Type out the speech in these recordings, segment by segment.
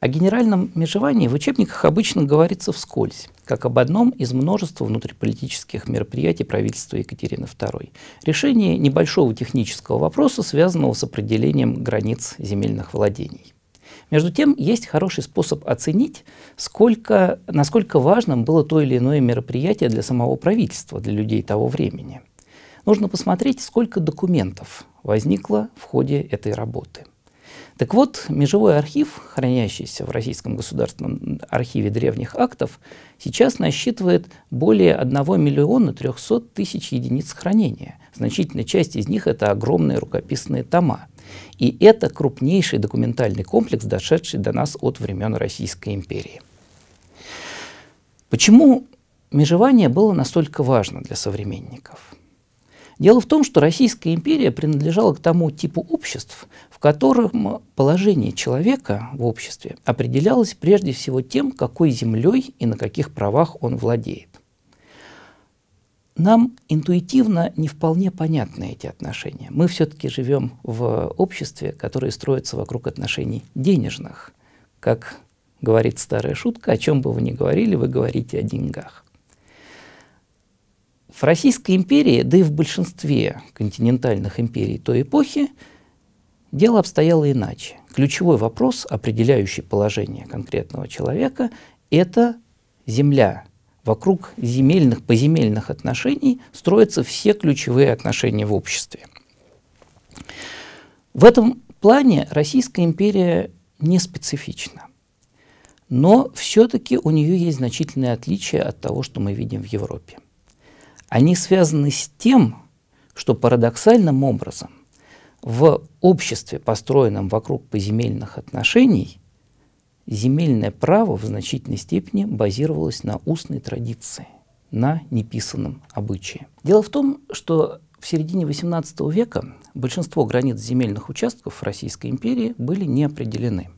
О генеральном межевании в учебниках обычно говорится вскользь, как об одном из множества внутриполитических мероприятий правительства Екатерины II. Решение небольшого технического вопроса, связанного с определением границ земельных владений. Между тем, есть хороший способ оценить, сколько, насколько важным было то или иное мероприятие для самого правительства, для людей того времени. Нужно посмотреть, сколько документов возникло в ходе этой работы. Так вот, межевой архив, хранящийся в Российском государственном архиве древних актов, сейчас насчитывает более 1 миллиона 300 тысяч единиц хранения. Значительная часть из них – это огромные рукописные тома. И это крупнейший документальный комплекс, дошедший до нас от времен Российской империи. Почему межевание было настолько важно для современников? Дело в том, что Российская империя принадлежала к тому типу обществ, котором положение человека в обществе определялось прежде всего тем, какой землей и на каких правах он владеет. Нам интуитивно не вполне понятны эти отношения. Мы все-таки живем в обществе, которое строится вокруг отношений денежных. Как говорит старая шутка, о чем бы вы ни говорили, вы говорите о деньгах. В Российской империи, да и в большинстве континентальных империй той эпохи, Дело обстояло иначе. Ключевой вопрос, определяющий положение конкретного человека, это земля. Вокруг земельных, поземельных отношений строятся все ключевые отношения в обществе. В этом плане Российская империя не специфична. Но все-таки у нее есть значительные отличия от того, что мы видим в Европе. Они связаны с тем, что парадоксальным образом в обществе, построенном вокруг поземельных отношений, земельное право в значительной степени базировалось на устной традиции, на неписанном обычае. Дело в том, что в середине XVIII века большинство границ земельных участков в Российской империи были не определены.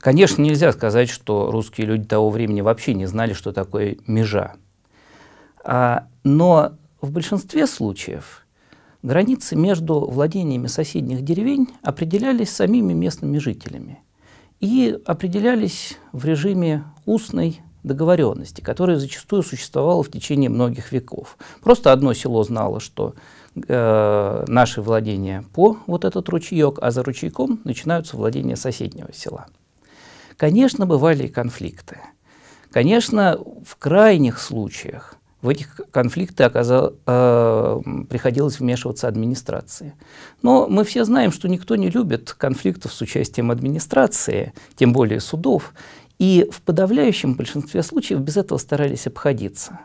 Конечно, нельзя сказать, что русские люди того времени вообще не знали, что такое межа. А, но в большинстве случаев Границы между владениями соседних деревень определялись самими местными жителями и определялись в режиме устной договоренности, которая зачастую существовала в течение многих веков. Просто одно село знало, что э, наши владения по вот этот ручеек, а за ручейком начинаются владения соседнего села. Конечно, бывали и конфликты. Конечно, в крайних случаях в этих конфликты оказал, э, приходилось вмешиваться администрации. Но мы все знаем, что никто не любит конфликтов с участием администрации, тем более судов. И в подавляющем большинстве случаев без этого старались обходиться.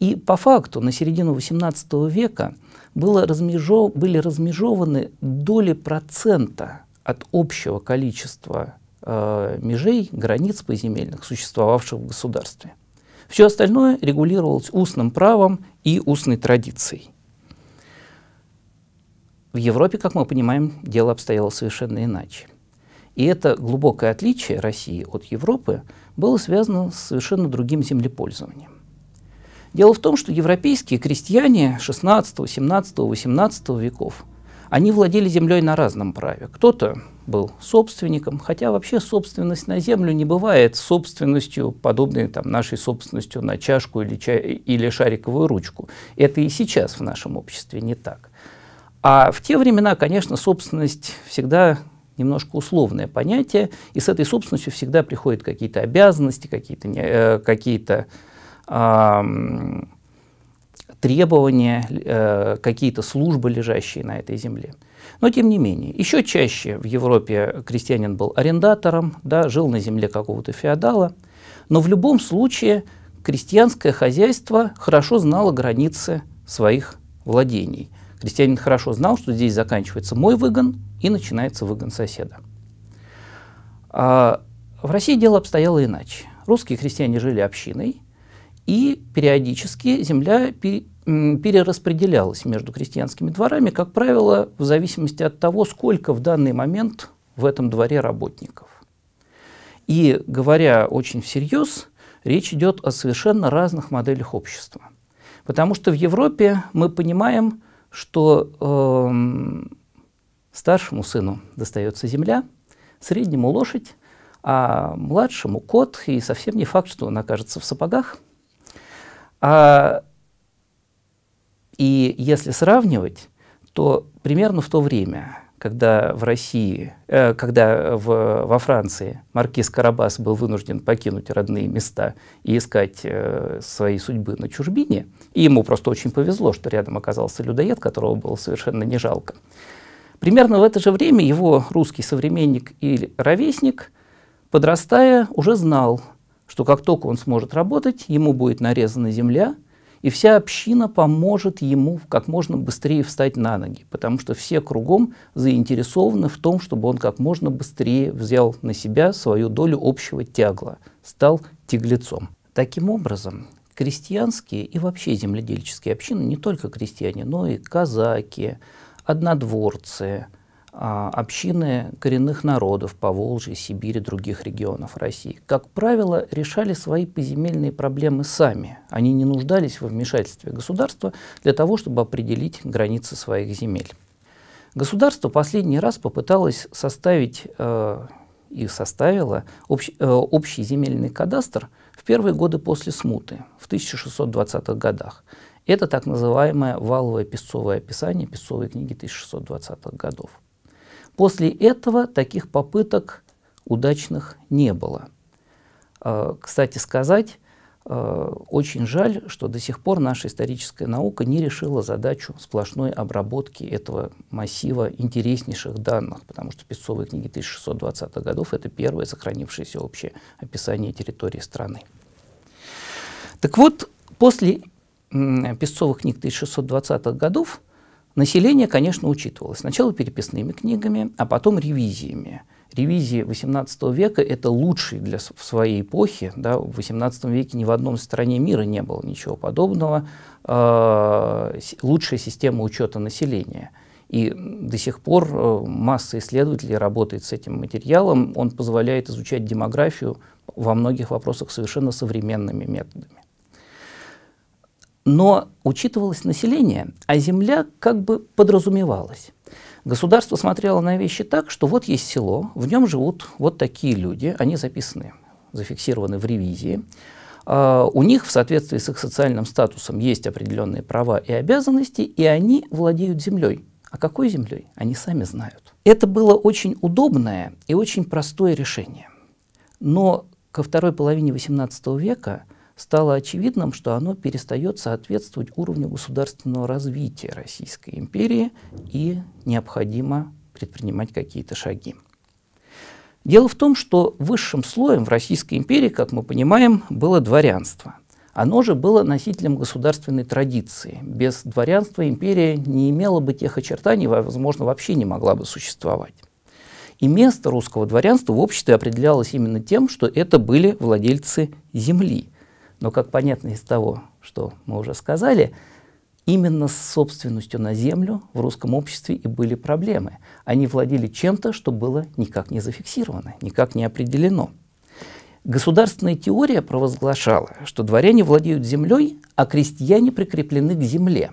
И по факту на середину XVIII века было размежо, были размежованы доли процента от общего количества э, межей, границ поземельных, существовавших в государстве. Все остальное регулировалось устным правом и устной традицией. В Европе, как мы понимаем, дело обстояло совершенно иначе. И это глубокое отличие России от Европы было связано с совершенно другим землепользованием. Дело в том, что европейские крестьяне 16, 17, 18 веков, они владели землей на разном праве. Кто-то был собственником, хотя вообще собственность на землю не бывает собственностью, подобной там, нашей собственностью на чашку или, ча или шариковую ручку. Это и сейчас в нашем обществе не так. А в те времена, конечно, собственность всегда немножко условное понятие, и с этой собственностью всегда приходят какие-то обязанности, какие-то... Э, какие-то э, требования, э, какие-то службы, лежащие на этой земле. Но тем не менее, еще чаще в Европе крестьянин был арендатором, да, жил на земле какого-то феодала, но в любом случае крестьянское хозяйство хорошо знало границы своих владений. Крестьянин хорошо знал, что здесь заканчивается мой выгон и начинается выгон соседа. А в России дело обстояло иначе. Русские крестьяне жили общиной, и периодически земля перераспределялась между крестьянскими дворами, как правило, в зависимости от того, сколько в данный момент в этом дворе работников. И говоря очень всерьез, речь идет о совершенно разных моделях общества. Потому что в Европе мы понимаем, что э, старшему сыну достается земля, среднему лошадь, а младшему кот, и совсем не факт, что он окажется в сапогах – а, и если сравнивать, то примерно в то время, когда в России, э, когда в, во Франции маркиз Карабас был вынужден покинуть родные места и искать э, своей судьбы на чужбине, и ему просто очень повезло, что рядом оказался людоед, которого было совершенно не жалко. Примерно в это же время его русский современник и ровесник, подрастая, уже знал, что как только он сможет работать, ему будет нарезана земля, и вся община поможет ему как можно быстрее встать на ноги, потому что все кругом заинтересованы в том, чтобы он как можно быстрее взял на себя свою долю общего тягла, стал тяглецом. Таким образом, крестьянские и вообще земледельческие общины, не только крестьяне, но и казаки, однодворцы – а, общины коренных народов по Волжье, Сибири, других регионов России, как правило, решали свои поземельные проблемы сами. Они не нуждались во вмешательстве государства для того, чтобы определить границы своих земель. Государство последний раз попыталось составить э, и составило общ, э, общий земельный кадастр в первые годы после смуты, в 1620-х годах. Это так называемое валовое песцовое описание песцовой книги 1620-х годов. После этого таких попыток удачных не было. А, кстати сказать, а, очень жаль, что до сих пор наша историческая наука не решила задачу сплошной обработки этого массива интереснейших данных, потому что песцовые книги 1620-х годов – это первое сохранившееся общее описание территории страны. Так вот, после песцовых книг 1620-х годов Население, конечно, учитывалось. Сначала переписными книгами, а потом ревизиями. Ревизии XVIII века – это лучший для своей эпохи. Да, в XVIII веке ни в одном стране мира не было ничего подобного. Э, лучшая система учета населения. И до сих пор э, масса исследователей работает с этим материалом. Он позволяет изучать демографию во многих вопросах совершенно современными методами. Но учитывалось население, а земля как бы подразумевалась. Государство смотрело на вещи так, что вот есть село, в нем живут вот такие люди, они записаны, зафиксированы в ревизии. А, у них в соответствии с их социальным статусом есть определенные права и обязанности, и они владеют землей. А какой землей? Они сами знают. Это было очень удобное и очень простое решение. Но ко второй половине XVIII века – стало очевидным, что оно перестает соответствовать уровню государственного развития Российской империи и необходимо предпринимать какие-то шаги. Дело в том, что высшим слоем в Российской империи, как мы понимаем, было дворянство. Оно же было носителем государственной традиции. Без дворянства империя не имела бы тех очертаний, возможно, вообще не могла бы существовать. И место русского дворянства в обществе определялось именно тем, что это были владельцы земли – но, как понятно из того, что мы уже сказали, именно с собственностью на землю в русском обществе и были проблемы. Они владели чем-то, что было никак не зафиксировано, никак не определено. Государственная теория провозглашала, что дворяне владеют землей, а крестьяне прикреплены к земле.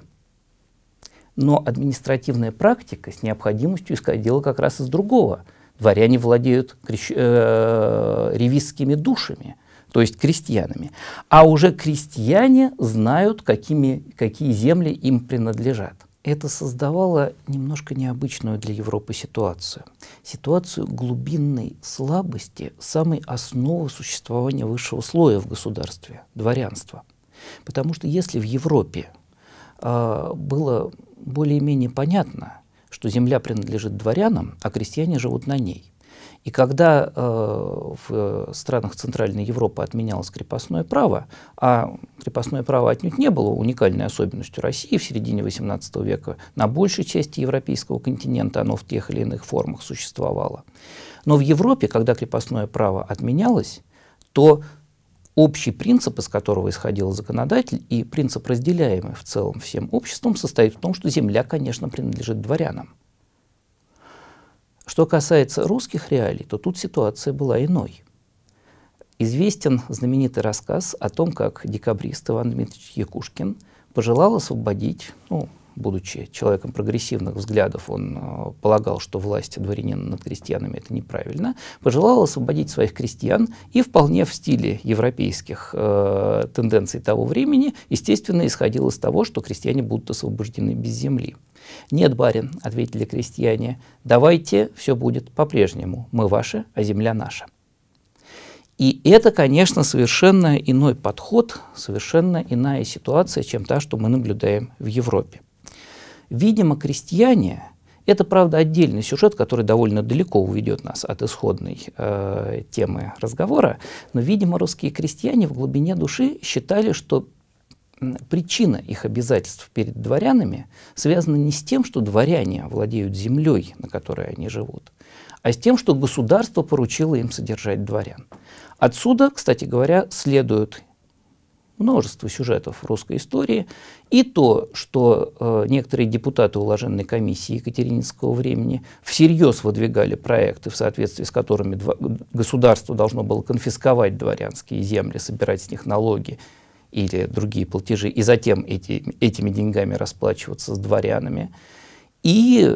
Но административная практика с необходимостью искать дело как раз из другого. Дворяне владеют крещ... э... ревизскими душами – то есть крестьянами. А уже крестьяне знают, какими, какие земли им принадлежат. Это создавало немножко необычную для Европы ситуацию. Ситуацию глубинной слабости самой основы существования высшего слоя в государстве – дворянства. Потому что если в Европе э, было более-менее понятно, что земля принадлежит дворянам, а крестьяне живут на ней – и когда э, в странах Центральной Европы отменялось крепостное право, а крепостное право отнюдь не было уникальной особенностью России в середине XVIII века, на большей части европейского континента оно в тех или иных формах существовало. Но в Европе, когда крепостное право отменялось, то общий принцип, из которого исходил законодатель, и принцип, разделяемый в целом всем обществом, состоит в том, что земля, конечно, принадлежит дворянам. Что касается русских реалий, то тут ситуация была иной. Известен знаменитый рассказ о том, как декабрист Иван Дмитриевич Якушкин пожелал освободить ну, будучи человеком прогрессивных взглядов, он э, полагал, что власть дворянина над крестьянами это неправильно, пожелал освободить своих крестьян и вполне в стиле европейских э, тенденций того времени, естественно, исходил из того, что крестьяне будут освобождены без земли. «Нет, барин», — ответили крестьяне, — «давайте все будет по-прежнему. Мы ваши, а земля наша». И это, конечно, совершенно иной подход, совершенно иная ситуация, чем та, что мы наблюдаем в Европе. Видимо, крестьяне, это, правда, отдельный сюжет, который довольно далеко уведет нас от исходной э, темы разговора, но, видимо, русские крестьяне в глубине души считали, что причина их обязательств перед дворянами связана не с тем, что дворяне владеют землей, на которой они живут, а с тем, что государство поручило им содержать дворян. Отсюда, кстати говоря, следует множество сюжетов русской истории, и то, что э, некоторые депутаты уложенной комиссии Екатерининского времени всерьез выдвигали проекты, в соответствии с которыми два, государство должно было конфисковать дворянские земли, собирать с них налоги или другие платежи, и затем эти, этими деньгами расплачиваться с дворянами, и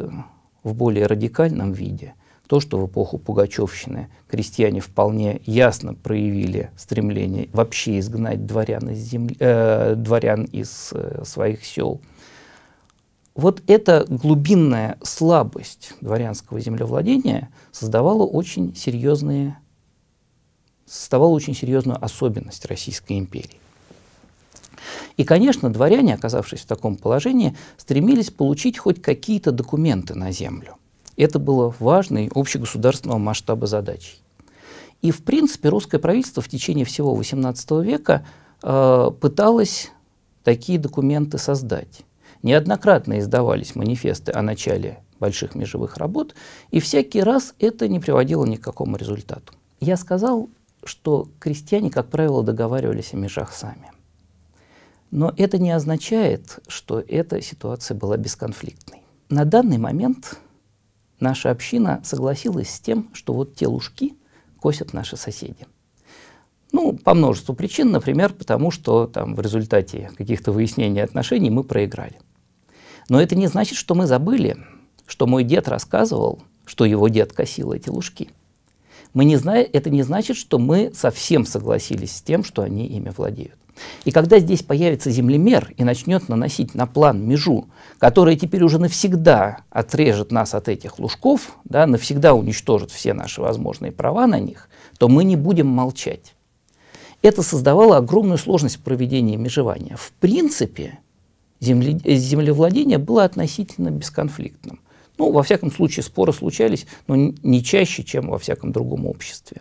в более радикальном виде – то, что в эпоху Пугачевщины крестьяне вполне ясно проявили стремление вообще изгнать дворян из, земли, э, дворян из э, своих сел. Вот эта глубинная слабость дворянского землевладения создавала очень серьезные, создавала очень серьезную особенность Российской империи. И, конечно, дворяне, оказавшись в таком положении, стремились получить хоть какие-то документы на землю – это было важной общегосударственного масштаба задачей. И, в принципе, русское правительство в течение всего XVIII века э, пыталось такие документы создать. Неоднократно издавались манифесты о начале больших межевых работ, и всякий раз это не приводило ни к какому результату. Я сказал, что крестьяне, как правило, договаривались о межах сами. Но это не означает, что эта ситуация была бесконфликтной. На данный момент наша община согласилась с тем, что вот те лужки косят наши соседи. Ну, по множеству причин, например, потому что там в результате каких-то выяснений отношений мы проиграли. Но это не значит, что мы забыли, что мой дед рассказывал, что его дед косил эти лужки. Мы не зна... Это не значит, что мы совсем согласились с тем, что они ими владеют. И когда здесь появится землемер и начнет наносить на план межу, которая теперь уже навсегда отрежет нас от этих лужков, да, навсегда уничтожит все наши возможные права на них, то мы не будем молчать. Это создавало огромную сложность в проведении межевания. В принципе, земле, э, землевладение было относительно бесконфликтным. Ну, во всяком случае, споры случались, но не чаще, чем во всяком другом обществе.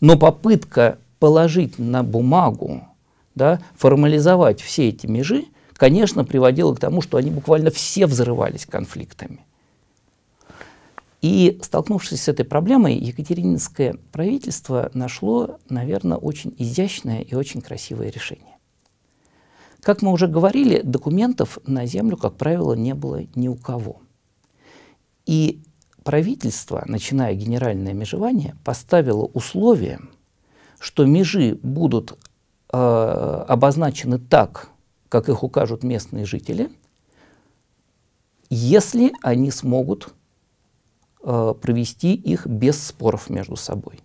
Но попытка положить на бумагу да, формализовать все эти межи, конечно, приводило к тому, что они буквально все взрывались конфликтами. И столкнувшись с этой проблемой, Екатерининское правительство нашло, наверное, очень изящное и очень красивое решение. Как мы уже говорили, документов на землю, как правило, не было ни у кого. И правительство, начиная генеральное межевание, поставило условие, что межи будут э, обозначены так, как их укажут местные жители, если они смогут э, провести их без споров между собой.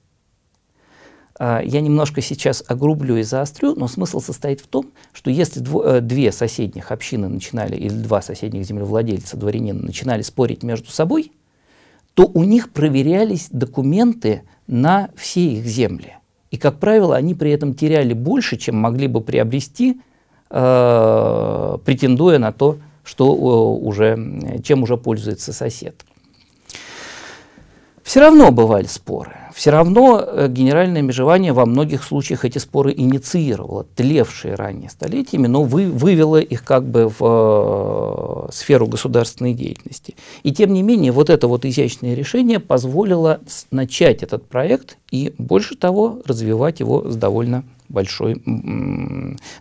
Э, я немножко сейчас огрублю и заострю, но смысл состоит в том, что если дво, э, две соседних общины начинали, или два соседних землевладельца, дворянина, начинали спорить между собой, то у них проверялись документы на все их земли. И, как правило, они при этом теряли больше, чем могли бы приобрести, э, претендуя на то, что э, уже, э, чем уже пользуется сосед. Все равно бывали споры. Все равно э, генеральное межевание во многих случаях эти споры инициировало, тлевшие ранее столетиями, но вы, вывело их как бы в э, сферу государственной деятельности. И тем не менее, вот это вот изящное решение позволило начать этот проект и, больше того, развивать его с довольно большой,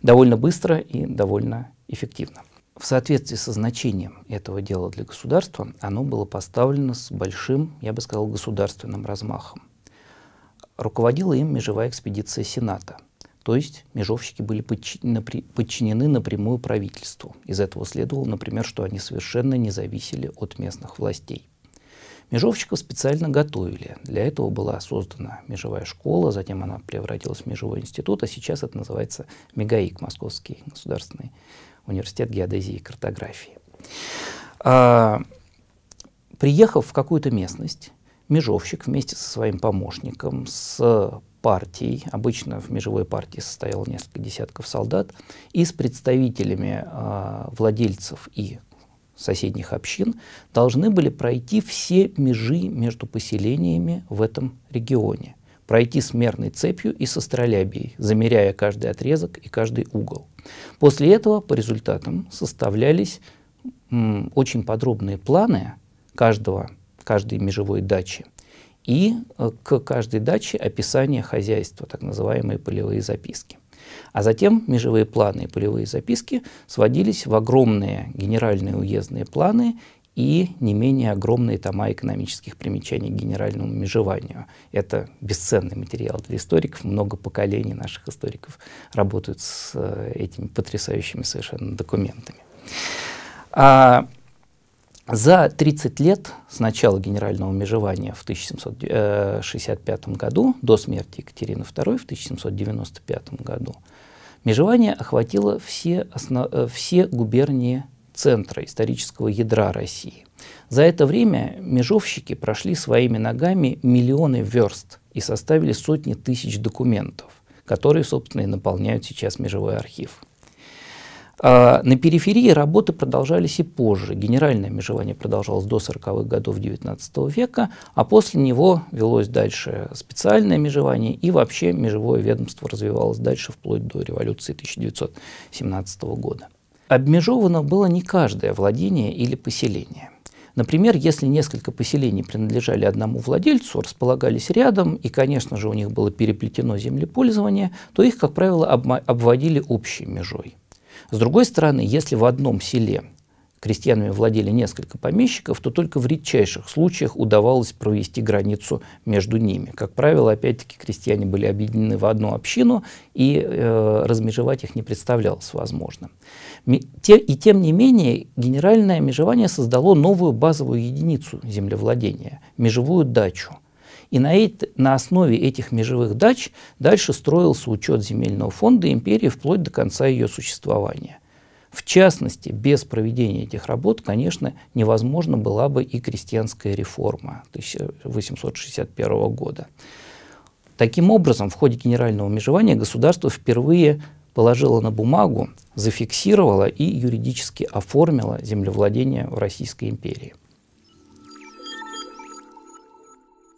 довольно быстро и довольно эффективно. В соответствии со значением этого дела для государства, оно было поставлено с большим, я бы сказал, государственным размахом руководила им межевая экспедиция Сената. То есть межовщики были подчинены напрямую правительству. Из этого следовало, например, что они совершенно не зависели от местных властей. Межовщиков специально готовили. Для этого была создана межевая школа, затем она превратилась в межевой институт, а сейчас это называется МЕГАИК, Московский государственный университет геодезии и картографии. А, приехав в какую-то местность, Межовщик вместе со своим помощником, с партией, обычно в межевой партии состояло несколько десятков солдат, и с представителями э, владельцев и соседних общин должны были пройти все межи между поселениями в этом регионе, пройти с мерной цепью и со стролябией, замеряя каждый отрезок и каждый угол. После этого по результатам составлялись м, очень подробные планы каждого каждой межевой дачи. И э, к каждой даче описание хозяйства, так называемые полевые записки. А затем межевые планы и полевые записки сводились в огромные генеральные уездные планы и не менее огромные тома экономических примечаний к генеральному межеванию. Это бесценный материал для историков. Много поколений наших историков работают с э, этими потрясающими совершенно документами. А за 30 лет с начала генерального межевания в 1765 э, году до смерти Екатерины II в 1795 году межевание охватило все, основ... Э, все губернии центра исторического ядра России. За это время межовщики прошли своими ногами миллионы верст и составили сотни тысяч документов, которые, собственно, и наполняют сейчас межевой архив. А, на периферии работы продолжались и позже. Генеральное межевание продолжалось до 40-х годов XIX века, а после него велось дальше специальное межевание, и вообще межевое ведомство развивалось дальше вплоть до революции 1917 года. Обмежовано было не каждое владение или поселение – Например, если несколько поселений принадлежали одному владельцу, располагались рядом, и, конечно же, у них было переплетено землепользование, то их, как правило, обводили общей межой. С другой стороны, если в одном селе крестьянами владели несколько помещиков, то только в редчайших случаях удавалось провести границу между ними. Как правило, опять-таки, крестьяне были объединены в одну общину, и э, размежевать их не представлялось возможным. и тем не менее, генеральное межевание создало новую базовую единицу землевладения – межевую дачу – и на, это, на основе этих межевых дач дальше строился учет земельного фонда империи вплоть до конца ее существования. В частности, без проведения этих работ, конечно, невозможна была бы и крестьянская реформа 1861 года. Таким образом, в ходе генерального межевания государство впервые положило на бумагу, зафиксировало и юридически оформило землевладение в Российской империи.